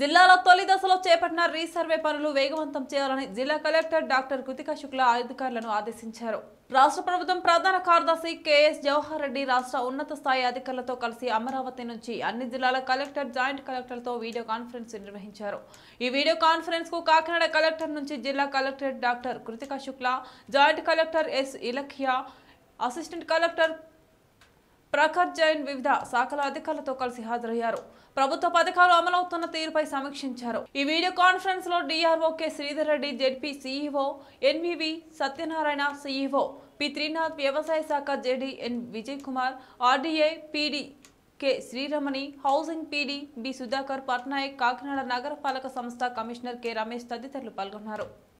జిల్లాలో తొలి దశలో చేపట్టిన రీసర్వే పనులు వేగవంతం చేయాలని జిల్లా కలెక్టర్ డాక్టర్ కృతికా శుక్లా అధికారులను ఆదేశించారు రాష్ట్ర ప్రభుత్వం ప్రధాన కార్యదర్శి కెఎస్ జవహర్ రెడ్డి రాష్ట్ర ఉన్నత స్థాయి అధికారులతో కలిసి అమరావతి నుంచి అన్ని జిల్లాల కలెక్టర్ జాయింట్ కలెక్టర్తో వీడియో కాన్ఫరెన్స్ నిర్వహించారు ఈ వీడియో కాన్ఫరెన్స్ కు కాకినాడ కలెక్టర్ నుంచి జిల్లా collector doctor Kritika Shukla joint collector S Ilakhiya assistant collector Prakhar Jain వివిధ శాఖల అధికారులతో కలిసి హాజరయ్యారు ప్రభుత్వ పథకాలు అమలవుతున్న తీరుపై సమీక్షించారు ఈ వీడియో కాన్ఫరెన్స్ లో DRO K Sridhar Reddy ZP CEO NVV Satyanarayana CEO P Trinath వ్యవసాయ శాఖ JD N Vijay Kumar RDA PD K Sriramani housing PD B Sudhakar Patnaik Kakinada నగరపాలక సంస్థ కమిషనర్ కె రమేష్ తదితరులు పాల్గొన్నారు